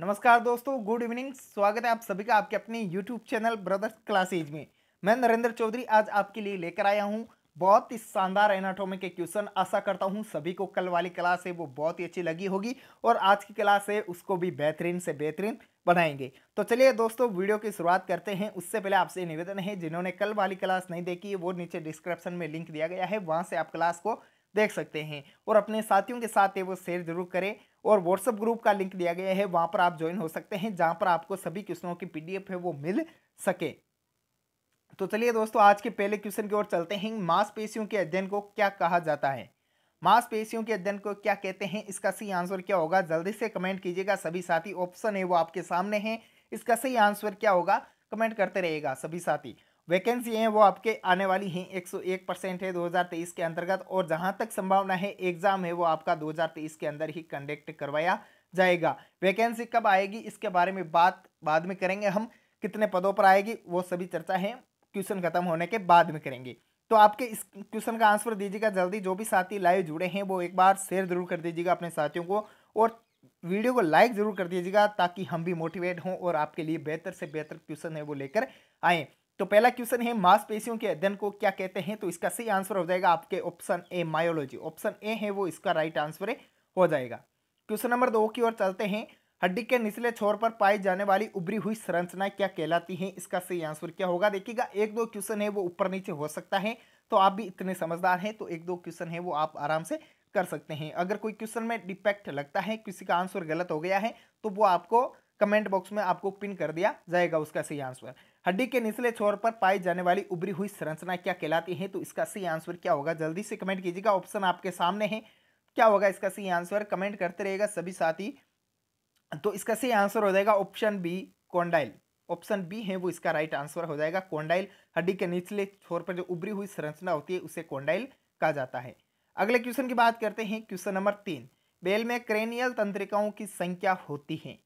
नमस्कार दोस्तों good evening स्वागत है आप सभी का आपके अपने यूट्यूब चैनल ब्रदर्स क्लासेज में मैं नरेंद्र चौधरी आज आपके लिए लेकर आया हूँ बहुत ही शानदार एनाटोमी के क्वेश्चन आशा करता हूँ सभी को कल वाली क्लास है वो बहुत ही अच्छी लगी होगी और आज की क्लास है उसको भी बेहतरीन से बेहतरीन बनाएंगे तो चलिए दोस्तों वीडियो की शुरुआत करते हैं उससे पहले आपसे निवेदन है जिन्होंने कल वाली क्लास नहीं देखी वो नीचे डिस्क्रिप्शन में लिंक दिया गया है वहाँ से आप क्लास को देख सकते हैं और अपने साथियों के साथ ये वो शेयर जरूर करें और व्हाट्सअप ग्रुप का लिंक दिया गया है वहाँ पर आप ज्वाइन हो सकते हैं जहाँ पर आपको सभी क्वेश्चनों की पीडीएफ है वो मिल सके तो चलिए दोस्तों आज के पहले क्वेश्चन की ओर चलते हैं मांसपेशियों के अध्ययन को क्या कहा जाता है मांसपेशियों के अध्ययन को क्या कहते हैं इसका सही आंसर क्या होगा जल्दी से कमेंट कीजिएगा सभी साथी ऑप्शन है वो आपके सामने हैं इसका सही आंसर क्या होगा कमेंट करते रहेगा सभी साथी वैकेंसी हैं वो आपके आने वाली हैं 101 परसेंट है 2023 के अंतर्गत और जहां तक संभावना है एग्ज़ाम है वो आपका 2023 के अंदर ही कंडक्ट करवाया जाएगा वैकेंसी कब आएगी इसके बारे में बात बाद में करेंगे हम कितने पदों पर आएगी वो सभी चर्चा है क्वेश्चन खत्म होने के बाद में करेंगे तो आपके इस क्वेश्चन का आंसर दीजिएगा जल्दी जो भी साथी लाइव जुड़े हैं वो एक बार शेयर जरूर कर दीजिएगा अपने साथियों को और वीडियो को लाइक जरूर कर दीजिएगा ताकि हम भी मोटिवेट हों और आपके लिए बेहतर से बेहतर क्वेश्चन है वो लेकर आएँ तो पहला क्वेश्चन है मांसपेशियों के अध्ययन को क्या कहते हैं तो इसका सही आंसर हो जाएगा आपके option A myology option A है वो इसका राइट आंसर हो जाएगा क्वेश्चन नंबर दो की ओर चलते हैं हड्डी के निचले छोर पर पाई जाने वाली उभरी हुई संरचना क्या कहलाती है इसका सही आंसर क्या होगा देखिएगा एक दो क्वेश्चन है वो ऊपर नीचे हो सकता है तो आप भी इतने समझदार हैं तो एक दो क्वेश्चन है वो आप आराम से कर सकते हैं अगर कोई क्वेश्चन में डिफेक्ट लगता है किसी का आंसर गलत हो गया है तो वो आपको कमेंट बॉक्स में आपको पिन कर दिया जाएगा उसका सही आंसर हड्डी के निचले छोर पर पाई जाने वाली उभरी हुई संरचना क्या कहलाती है तो इसका सही आंसर क्या होगा जल्दी से कमेंट कीजिएगा ऑप्शन आपके सामने है क्या होगा इसका सही आंसर कमेंट करते रहेगा सभी साथी तो इसका सही आंसर हो जाएगा option B condyle option B है वो इसका राइट आंसर हो जाएगा कोंडाइल हड्डी के निचले छोर पर जो उभरी हुई संरचना होती है उसे कोंडाइल कहा जाता है अगले क्वेश्चन की बात करते हैं क्वेश्चन नंबर तीन बेल में क्रेनियल तंत्रिकाओं की संख्या होती है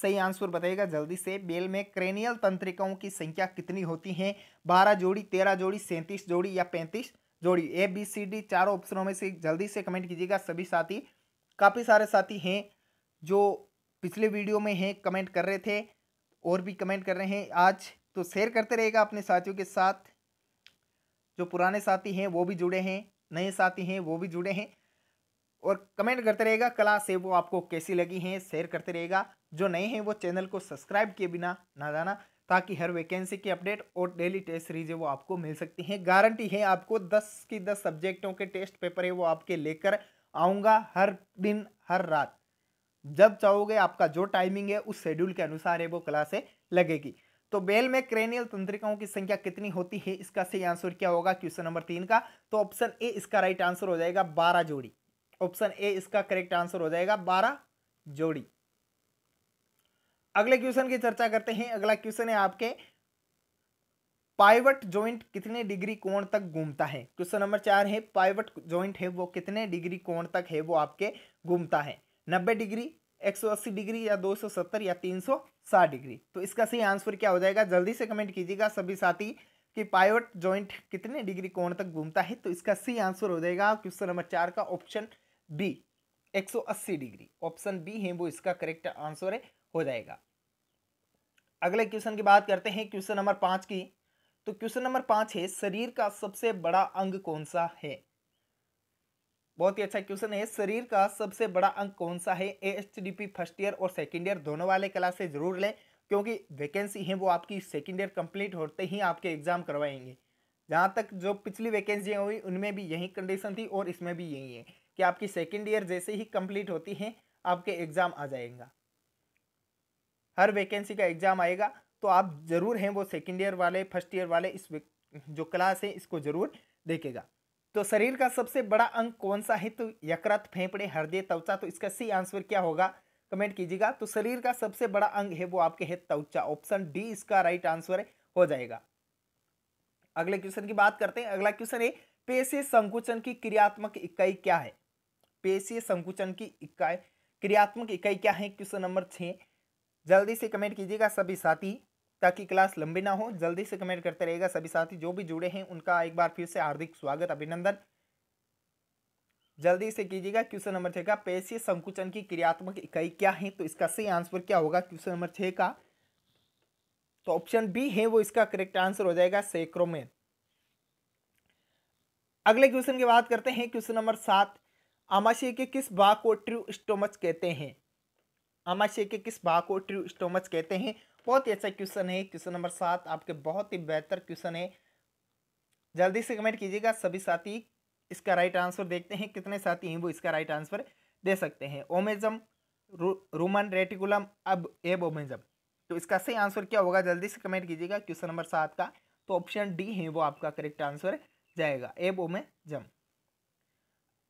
सही आंसर बताइएगा जल्दी से बेल में क्रेनियल तंत्रिकाओं की संख्या कितनी होती है बारह जोड़ी तेरह जोड़ी सैंतीस जोड़ी या पैंतीस जोड़ी ए बी सी डी चारों ऑप्शनों में से जल्दी से कमेंट कीजिएगा सभी साथी काफ़ी सारे साथी हैं जो पिछले वीडियो में हैं कमेंट कर रहे थे और भी कमेंट कर रहे हैं आज तो शेयर करते रहेगा अपने साथियों के साथ जो पुराने साथी हैं वो भी जुड़े हैं नए साथी हैं वो भी जुड़े हैं और कमेंट करते रहेगा क्लास है वो आपको कैसी लगी है शेयर करते रहेगा जो नए हैं वो चैनल को सब्सक्राइब किए बिना ना जाना ताकि हर वैकेंसी की अपडेट और डेली टेस्ट सीरीज वो आपको मिल सकती हैं गारंटी है आपको दस की दस सब्जेक्टों के टेस्ट पेपर है वो आपके लेकर आऊँगा हर दिन हर रात जब चाहोगे आपका जो टाइमिंग है उस शेड्यूल के अनुसार है वो क्लासें लगेगी तो बेल में क्रेनियल तंत्रिकाओं की संख्या कितनी होती है इसका सही आंसर क्या होगा क्वेश्चन नंबर तीन का तो ऑप्शन ए इसका राइट आंसर हो जाएगा बारह जोड़ी ऑप्शन ए इसका करेक्ट आंसर हो जाएगा बारह जोड़ी अगले क्वेश्चन की चर्चा करते हैं अगला क्वेश्चन है आपके पाइवट जॉइंट कितने डिग्री कोण तक घूमता है क्वेश्चन नंबर चार है पाइवट जॉइंट है वो कितने डिग्री कोण तक है वो आपके घूमता है नब्बे डिग्री 180 डिग्री या 270 या 360 डिग्री तो इसका सही आंसर क्या हो जाएगा जल्दी से कमेंट कीजिएगा सभी साथी कि पाइवट जॉइंट कितने डिग्री कोण तक घूमता है तो इसका सही आंसर हो जाएगा क्वेश्चन नंबर चार का option B 180 degree option B है वो इसका करेक्ट आंसर है हो जाएगा अगले क्वेश्चन की बात करते हैं क्वेश्चन नंबर पांच की तो क्वेश्चन नंबर पाँच है शरीर का सबसे बड़ा अंग कौन सा है बहुत ही अच्छा क्वेश्चन है शरीर का सबसे बड़ा अंग कौन सा है A H D P first year और सेकेंड ईयर दोनों वाले क्लास से जरूर लें क्योंकि वैकेंसी है वो आपकी सेकेंड ईयर कंप्लीट होते ही आपके एग्ज़ाम करवाएंगे जहाँ तक जो पिछली वैकेंसियाँ हुई उनमें भी यही कंडीशन थी और इसमें भी यही है कि आपकी सेकेंड ईयर जैसे ही कंप्लीट होती है आपके एग्ज़ाम आ जाएगा हर वैकेंसी का एग्ज़ाम आएगा तो आप ज़रूर हैं वो सेकेंड ईयर वाले फर्स्ट ईयर वाले इस जो क्लास है इसको ज़रूर देखेगा तो शरीर का सबसे बड़ा अंग कौन सा है तो यकृत फेफड़े हृदय त्वचा तो इसका सी आंसर क्या होगा कमेंट कीजिएगा तो शरीर का सबसे बड़ा अंग है वो आपके है त्वचा ऑप्शन डी इसका राइट आंसर हो जाएगा अगले क्वेश्चन की बात करते हैं अगला क्वेश्चन है पेशी संकुचन की क्रियात्मक इकाई क्या है पेशी संकुचन की इकाई क्रियात्मक इकाई क्या है क्वेश्चन नंबर छः जल्दी से कमेंट कीजिएगा सभी साथी ताकि क्लास लंबी ना हो जल्दी से कमेंट करते रहेगा सभी साथी जो भी जुड़े हैं उनका एक बार फिर से हार्दिक स्वागत अभिनंदन जल्दी से कीजिएगा क्वेश्चन नंबर छः का पेशीय संकुचन की क्रियात्मक इकाई क्या है तो इसका सही आंसर क्या होगा क्वेश्चन नंबर छः का तो ऑप्शन बी है वो इसका करेक्ट आंसर हो जाएगा सेक्रोमेन अगले क्वेश्चन की बात करते हैं क्वेश्चन नंबर सात आमाशय के किस भाग को ट्रू स्टोमच कहते हैं अमाशय के किस भाग को ट्रू स्टोमच कहते हैं बहुत ही अच्छा क्वेश्चन है क्वेश्चन नंबर सात आपके बहुत ही बेहतर क्वेश्चन है जल्दी से कमेंट कीजिएगा सभी साथी इसका राइट आंसर देखते हैं कितने साथी हैं वो इसका राइट आंसर दे सकते हैं ओमेजम रोमन रेटिकुलम अब एब ओमेजम तो इसका सही आंसर क्या होगा जल्दी से कमेंट कीजिएगा क्वेश्चन नंबर सात का तो ऑप्शन डी है वो आपका करेक्ट आंसर जाएगा एब ओमेजम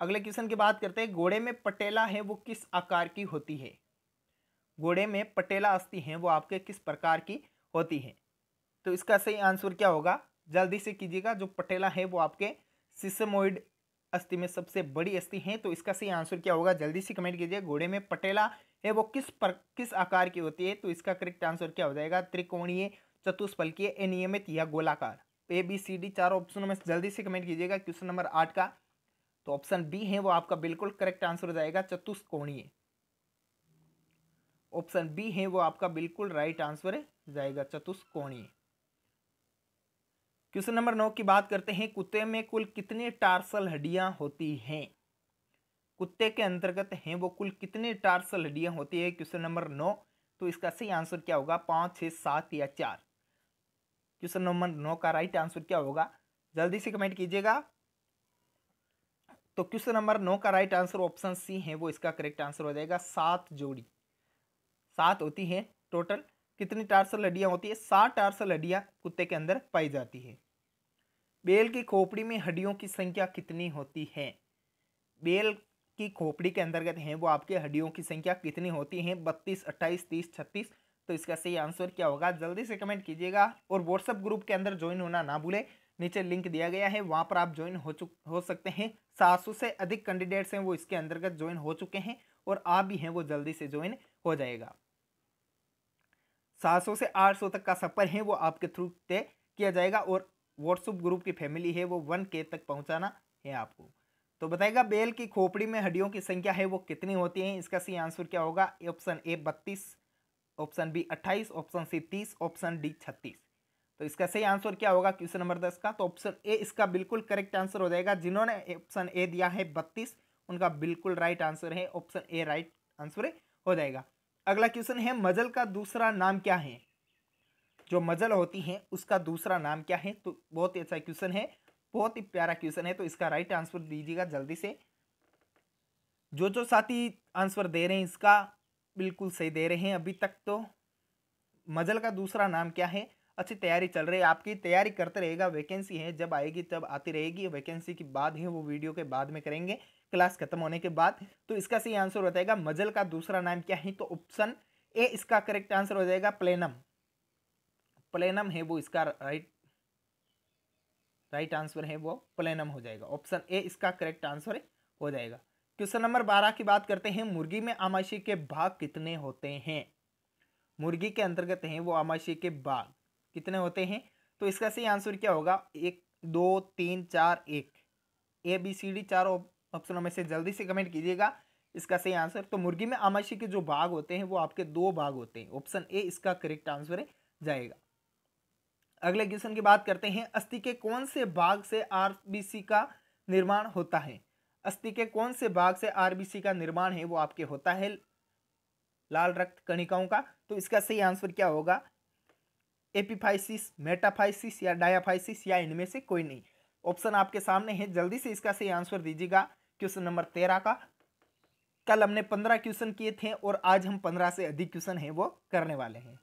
अगले क्वेश्चन की बात करते हैं घोड़े में पटेला है वो किस आकार की होती है घोड़े में पटेला अस्थि हैं वो आपके किस प्रकार की होती हैं तो इसका सही आंसर क्या होगा जल्दी से कीजिएगा जो पटेला है वो आपके सिसमोइड अस्थि में सबसे बड़ी अस्थि है तो इसका सही आंसर क्या होगा जल्दी से कमेंट कीजिए घोड़े में पटेला है वो किस पर किस आकार की होती है तो इसका करेक्ट आंसर क्या हो जाएगा त्रिकोणीय चतुष्फलकीय अनियमित या गोलाकार ए बी सी डी चार ऑप्शनों में जल्दी से कमेंट कीजिएगा क्वेश्चन नंबर आठ का तो ऑप्शन बी है वो आपका बिल्कुल करेक्ट आंसर हो जाएगा चतुष्कोणीय ऑप्शन बी है वो आपका बिल्कुल राइट आंसर है जाएगा चतुष्कोणीय क्वेश्चन नंबर नौ की बात करते हैं कुत्ते में कुल कितने टार्सल हड्डियां होती हैं कुत्ते के अंतर्गत हैं वो कुल कितने टार्सल हड्डियां होती है क्वेश्चन नंबर नौ तो इसका सही आंसर क्या होगा पाँच छः सात या चार क्वेश्चन नंबर नौ का राइट आंसर क्या होगा जल्दी से कमेंट कीजिएगा तो क्वेश्चन नंबर नौ का राइट आंसर ऑप्शन सी है वो इसका करेक्ट आंसर हो जाएगा सात जोड़ी सात होती है टोटल कितनी टार्सल हड्डियाँ होती है सात टार्सल हड्डियाँ कुत्ते के अंदर पाई जाती है बेल की खोपड़ी में हड्डियों की संख्या कितनी होती है बेल की खोपड़ी के अंतर्गत हैं वो आपके हड्डियों की संख्या कितनी होती है बत्तीस अट्ठाईस तीस छत्तीस तो इसका सही आंसर क्या होगा जल्दी से कमेंट कीजिएगा और व्हाट्सअप ग्रुप के अंदर ज्वाइन होना ना भूलें नीचे लिंक दिया गया है वहाँ पर आप ज्वाइन हो चुक हो सकते हैं सात सौ से अधिक कैंडिडेट्स हैं वो इसके अंतर्गत ज्वाइन हो चुके हैं और आप भी हैं वो जल्दी से ज्वाइन हो जाएगा 700 से 800 तक का सफ़र है वो आपके थ्रू तय किया जाएगा और व्हाट्सअप ग्रुप की फैमिली है वो वन के तक पहुंचाना है आपको तो बताएगा बेल की खोपड़ी में हड्डियों की संख्या है वो कितनी होती है इसका सी आंसर क्या होगा ऑप्शन ए बत्तीस ऑप्शन बी अट्ठाईस ऑप्शन सी तीस ऑप्शन डी छत्तीस तो इसका सही आंसर क्या होगा क्वेश्चन नंबर दस का तो ऑप्शन ए इसका बिल्कुल करेक्ट आंसर हो जाएगा जिन्होंने ऑप्शन ए दिया है बत्तीस उनका बिल्कुल राइट आंसर है ऑप्शन ए राइट आंसर हो जाएगा अगला क्वेश्चन है मजल का दूसरा नाम क्या है जो मजल होती है उसका दूसरा नाम क्या है तो बहुत ही अच्छा क्वेश्चन है बहुत ही प्यारा क्वेश्चन है तो इसका राइट आंसर दीजिएगा जल्दी से जो जो साथी आंसर दे रहे हैं इसका बिल्कुल सही दे रहे हैं अभी तक तो मजल का दूसरा नाम क्या है अच्छी तैयारी चल रही है आपकी तैयारी करते रहेगा वैकेंसी है जब आएगी तब आती रहेगी वैकेंसी की बाद है वो वीडियो के बाद में करेंगे क्लास खत्म होने के बाद तो इसका सही आंसर हो जाएगा मजल का दूसरा नाम क्या है तो ऑप्शन ए इसका करेक्ट आंसर हो जाएगा प्लेनम प्लेनम है वो इसका राइट राइट आंसर है वो प्लेनम हो जाएगा ऑप्शन ए इसका करेक्ट आंसर हो जाएगा क्वेश्चन नंबर बारह की बात करते हैं मुर्गी में आमाशी के भाग कितने होते हैं मुर्गी के अंतर्गत हैं वो आमाशी के भाग कितने होते हैं तो इसका सही आंसर क्या होगा एक दो तीन चार एक ए बी सी डी चार ऑप्शनों में से जल्दी से कमेंट कीजिएगा इसका सही आंसर तो मुर्गी में आमाशी के जो भाग होते हैं वो आपके दो भाग होते हैं ऑप्शन ए इसका करेक्ट आंसर है जाएगा अगले क्वेश्चन की बात करते हैं अस्थि के कौन से भाग से आरबीसी का निर्माण होता है अस्थि के कौन से भाग से आरबीसी का निर्माण है वो आपके होता है लाल रक्त कणिकाओं का तो इसका सही आंसर क्या होगा एपिफाइसिस मेटाफाइसिस या डायाफाइसिस या इनमें से कोई नहीं ऑप्शन आपके सामने है जल्दी से इसका सही आंसर दीजिएगा क्वेश्चन नंबर तेरह का कल हमने पंद्रह क्वेश्चन किए थे और आज हम पंद्रह से अधिक क्वेश्चन हैं वो करने वाले हैं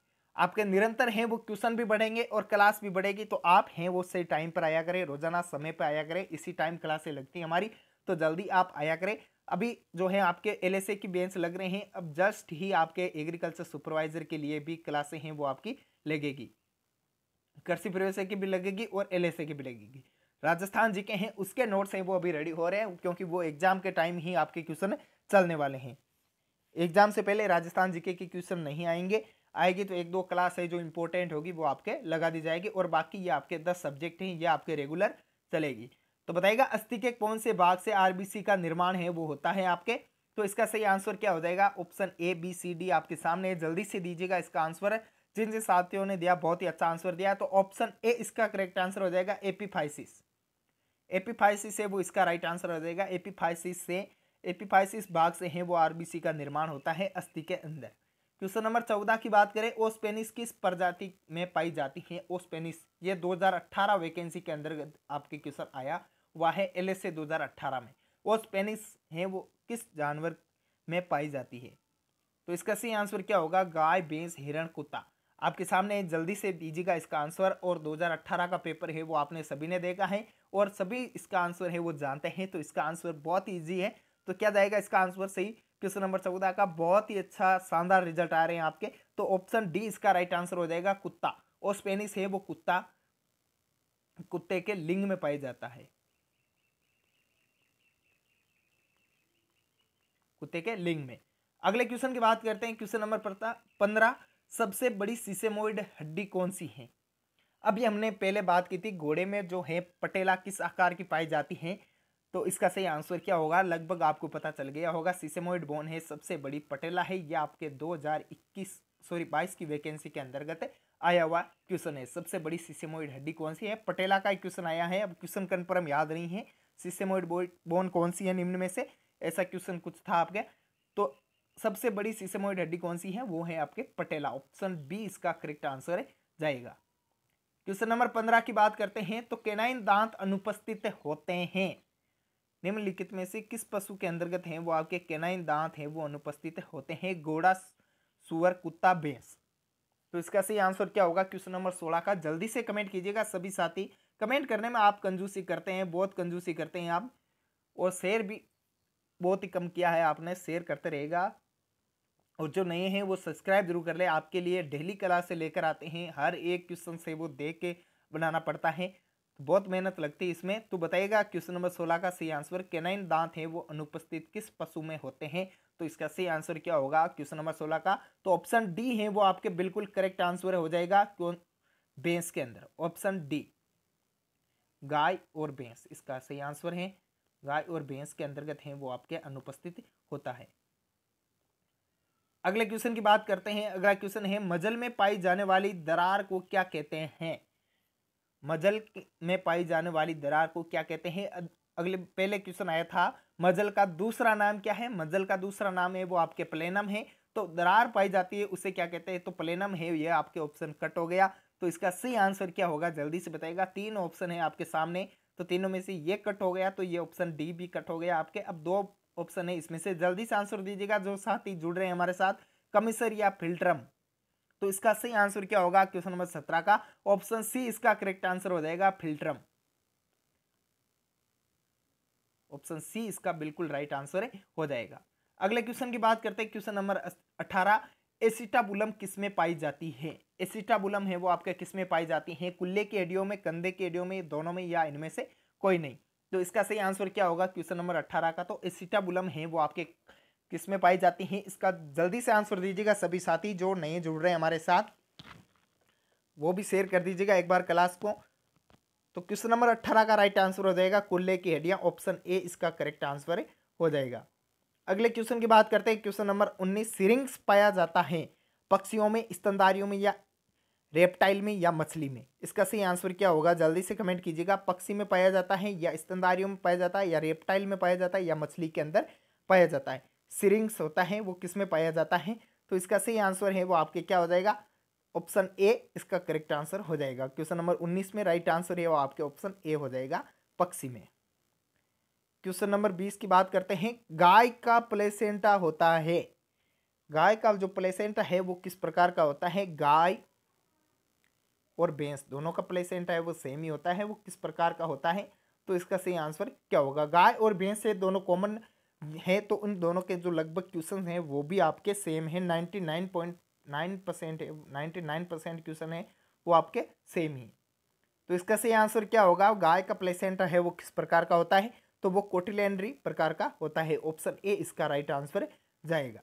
आपके निरंतर हैं वो क्वेश्चन भी बढ़ेंगे और क्लास भी बढ़ेगी तो आप हैं वो सही टाइम पर आया करें रोजाना समय पर आया करें इसी टाइम क्लासें लगती हैं हमारी तो जल्दी आप आया करें अभी जो है आपके एल की बेंच लग रहे हैं अब जस्ट ही आपके एग्रीकल्चर सुपरवाइजर के लिए भी क्लासें हैं वो आपकी लगेगी कृषि प्रवेश की भी लगेगी और एल की भी लगेगी राजस्थान जी के हैं उसके नोट्स हैं वो अभी रेडी हो रहे हैं क्योंकि वो एग्जाम के टाइम ही आपके क्वेश्चन चलने वाले हैं एग्जाम से पहले राजस्थान जीके के क्वेश्चन नहीं आएंगे आएगी तो एक दो क्लास है जो इम्पोर्टेंट होगी वो आपके लगा दी जाएगी और बाकी ये आपके दस सब्जेक्ट हैं ये आपके रेगुलर चलेगी तो बताइएगा अस्थि के कौन से भाग से आरबीसी का निर्माण है वो होता है आपके तो इसका सही आंसर क्या हो जाएगा option A B C D आपके सामने जल्दी से दीजिएगा इसका आंसर जिन जिन साथियों ने दिया बहुत ही अच्छा आंसर दिया तो ऑप्शन ए इसका करेक्ट आंसर हो जाएगा एपीफाइसिस एपीफाइसिस है वो इसका राइट आंसर हो जाएगा एपीफाइसिस से एपीफाइसिस भाग से है वो आरबीसी का निर्माण होता है अस्थि के अंदर क्वेश्चन नंबर चौदह की बात करें ओ स्पेनिस किस प्रजाति में पाई जाती है ओ स्पेनिस ये अट्ठारह वैकेंसी के अंदर आपके क्वेश्चन आया वह है एल एस में ओ स्पेनिस है वो किस जानवर में पाई जाती है तो इसका सही आंसर क्या होगा गाय भैंस हिरण कुत्ता आपके सामने जल्दी से दीजिएगा इसका आंसर और 2018 का पेपर है वो आपने सभी ने देखा है और सभी इसका आंसर है वो जानते हैं तो इसका आंसर बहुत ईजी है तो क्या जाएगा इसका आंसर सही क्वेश्चन नंबर चौदह का बहुत ही अच्छा शानदार रिजल्ट आ रहे हैं आपके तो ऑप्शन डी इसका राइट आंसर हो जाएगा कुत्ता और स्पेनिश है वो कुत्ता कुत्ते के लिंग में पाया जाता है कुत्ते के लिंग में अगले क्वेश्चन की बात करते हैं क्वेश्चन नंबर पंद्रह सबसे बड़ी सिसेमोइड हड्डी कौन सी है अभी हमने पहले बात की थी घोड़े में जो है पटेला किस आकार की पाई जाती है तो इसका सही आंसर क्या होगा लगभग आपको पता चल गया होगा सिसेमोइड बोन है सबसे बड़ी पटेला है यह आपके 2021 सॉरी बाईस की वैकेंसी के अंतर्गत आया हुआ क्वेश्चन है सबसे बड़ी सिसेमोइड हड्डी कौन सी है पटेला का क्वेश्चन आया है अब क्वेश्चन कन्फर्म याद नहीं है सिसेमोइड बोन कौन सी है निम्न में से ऐसा क्वेश्चन कुछ था आपके तो सबसे बड़ी सीसेमोइड हड्डी कौन सी है वो है आपके पटेला ऑप्शन बी इसका करेक्ट आंसर है जाएगा क्वेश्चन नंबर पंद्रह की बात करते हैं तो केनाइन दांत अनुपस्थित होते हैं निम्नलिखित में से किस पशु के अंतर्गत हैं वो आपके केनाइन दांत हैं वो अनुपस्थित होते हैं घोड़ा सुअर कुत्ता भैंस तो इसका सही आंसर क्या होगा क्वेश्चन नंबर सोलह का जल्दी से कमेंट कीजिएगा सभी साथी कमेंट करने में आप कंजूसी करते हैं बहुत कंजूसी करते हैं आप और शेयर भी बहुत ही कम किया है आपने शेयर करते रहेगा और जो नए हैं वो सब्सक्राइब जरूर कर ले आपके लिए डेली क्लास से लेकर आते हैं हर एक क्वेश्चन से वो देख के बनाना पड़ता है तो बहुत मेहनत लगती है इसमें तो बताइएगा क्वेश्चन नंबर सोलह का सही आंसर केनाइन दांत है वो अनुपस्थित किस पशु में होते हैं तो इसका सही आंसर क्या होगा क्वेश्चन नंबर सोलह का तो ऑप्शन डी है वो आपके बिल्कुल करेक्ट आंसर हो जाएगा क्यों भैंस के अंदर ऑप्शन डी गाय और भैंस इसका सही आंसर है गाय और भैंस के अंतर्गत है वो आपके अनुपस्थित होता है अगले क्वेश्चन की बात करते हैं अगला क्वेश्चन है मजल में पाई जाने वाली दरार को क्या कहते हैं मजल में पाई जाने वाली दरार को क्या कहते हैं अगले पहले क्वेश्चन आया था मजल का दूसरा नाम क्या है मजल का दूसरा नाम है वो आपके प्लेनम है तो दरार पाई जाती है उसे क्या कहते हैं तो प्लेनम है ये आपके ऑप्शन कट हो गया तो इसका सही आंसर क्या होगा जल्दी से बताएगा तीन ऑप्शन है आपके सामने तो तीनों में से ये कट हो गया तो ये ऑप्शन डी भी कट हो गया आपके अब दो ऑप्शन है इसमें से जल्दी से आंसर दीजिएगा जो साथी जुड़ रहे हैं हमारे साथ कमिसर या फिल्ट्रम तो इसका सही आंसर क्या होगा क्वेश्चन नंबर सत्रह का ऑप्शन सी इसका करेक्ट आंसर हो जाएगा फिल्ट्रम ऑप्शन सी इसका बिल्कुल राइट आंसर हो जाएगा अगले क्वेश्चन की बात करते हैं क्वेश्चन नंबर अठारह एसिटाबुलम किसमें पाई जाती है एसिटाबुलम है वो आपके किसमें पाई जाती है कुल्ले के एडियो में कंधे के एडियो में दोनों में या इनमें से कोई नहीं तो इसका सही आंसर क्या होगा क्वेश्चन नंबर अट्ठारह का तो एसिटाबुलम है वो आपके किस में पाई जाती है इसका जल्दी से आंसर दीजिएगा सभी साथी जो नए जुड़ रहे हैं हमारे साथ वो भी शेयर कर दीजिएगा एक बार क्लास को तो क्वेश्चन नंबर अट्ठारह का राइट आंसर हो जाएगा कुल्ले की हड्डियाँ ऑप्शन ए इसका करेक्ट आंसर हो जाएगा अगले क्वेश्चन की बात करते हैं क्वेश्चन नंबर उन्नीस सिरिंग्स पाया जाता है पक्षियों में स्तनदारियों में या रेप्टाइल में या मछली में इसका सही आंसर क्या होगा जल्दी से कमेंट कीजिएगा पक्षी में पाया जाता है या स्तनदारियों में पाया जाता है या रेप्टाइल में पाया जाता है या मछली के अंदर पाया जाता है सिरिंग्स होता है वो किस में पाया जाता है तो इसका सही आंसर है वो आपके क्या हो जाएगा ऑप्शन ए इसका करेक्ट आंसर हो जाएगा क्वेश्चन नंबर उन्नीस में राइट आंसर है वो आपके ऑप्शन ए हो जाएगा पक्षी में क्वेश्चन नंबर बीस की बात करते हैं गाय का प्लेसेंटा होता है गाय का जो प्लेसेंटा है वो किस प्रकार का होता है गाय और बेंस दोनों का प्लेसेंटा है वो सेम ही होता है वो किस प्रकार का होता है तो इसका सही आंसर क्या होगा गाय और भैंस से दोनों कॉमन है तो उन दोनों के जो लगभग क्वेश्चन हैं वो भी आपके सेम है ninety nine point nine percent ninety nine percent question है वो आपके सेम ही तो इसका सही आंसर क्या होगा गाय का प्लेसेंटा है वो किस प्रकार का होता है तो वो कोटिलेंड्री प्रकार का होता है ऑप्शन ए इसका राइट आंसर जाएगा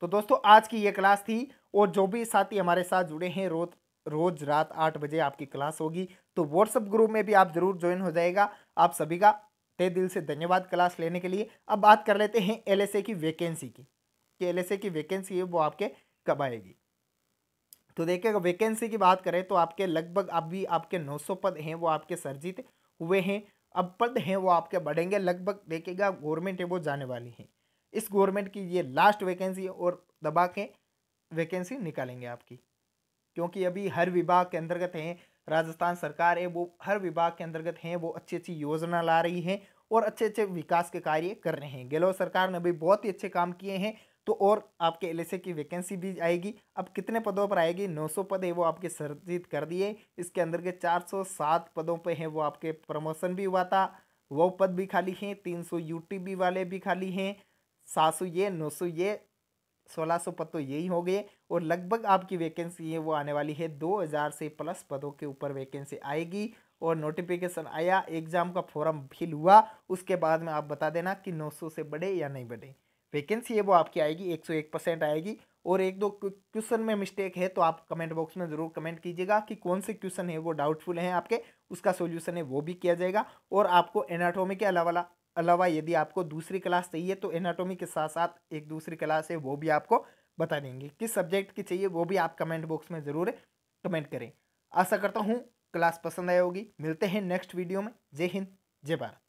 तो दोस्तों आज की ये क्लास थी और जो भी साथी हमारे साथ जुड़े हैं रोज रोज़ रात आठ बजे आपकी क्लास होगी तो व्हाट्सअप ग्रुप में भी आप ज़रूर ज्वाइन हो जाएगा आप सभी का तय दिल से धन्यवाद क्लास लेने के लिए अब बात कर लेते हैं एल की वैकेंसी की कि एल की वैकेंसी है वो आपके कब आएगी तो देखिए अगर वैकेंसी की बात करें तो आपके लगभग अभी आपके 900 पद हैं वो आपके सर्जित हुए हैं अब पद हैं वो आपके बढ़ेंगे लगभग देखिएगा गवर्नमेंट है वो जाने वाली है इस गवर्नमेंट की ये लास्ट वैकेंसी और दबा के वैकेंसी निकालेंगे आपकी क्योंकि अभी हर विभाग के अंतर्गत हैं राजस्थान सरकार है वो हर विभाग के अंतर्गत हैं वो अच्छी अच्छी योजना ला रही है और अच्छे अच्छे विकास के कार्य कर रहे हैं गहलोत सरकार ने अभी बहुत ही अच्छे काम किए हैं तो और आपके एल की वैकेंसी भी आएगी अब कितने पदों पर आएगी 900 पद है वो आपके सर्जित कर दिए इसके अंदर के 407 पदों पे हैं वो आपके प्रमोशन भी हुआ था वो पद भी खाली हैं 300 यूटीबी वाले भी खाली हैं सात ये 900 ये सोलह सौ पद तो यही हो गए और लगभग आपकी वैकेंसी है वो आने वाली है दो हज़ार से प्लस पदों के ऊपर वैकेंसी आएगी और नोटिफिकेशन आया एग्ज़ाम का फॉर्म फिल हुआ उसके बाद में आप बता देना कि 900 से बढ़े या नहीं बढ़े वैकेंसी है वो आपकी आएगी 101 परसेंट आएगी और एक दो क्वेश्चन में मिस्टेक है तो आप कमेंट बॉक्स में ज़रूर कमेंट कीजिएगा कि कौन से क्वेश्चन है वो डाउटफुल हैं आपके उसका सोल्यूशन है वो भी किया जाएगा और आपको एनाटोमी के अलावा अलावा यदि आपको दूसरी क्लास चाहिए तो एनाटोमी के साथ साथ एक दूसरी क्लास है वो भी आपको बता देंगे किस सब्जेक्ट की चाहिए वो भी आप कमेंट बॉक्स में ज़रूर कमेंट करें आशा करता हूँ क्लास पसंद आए होगी मिलते हैं नेक्स्ट वीडियो में जय हिंद जय भारत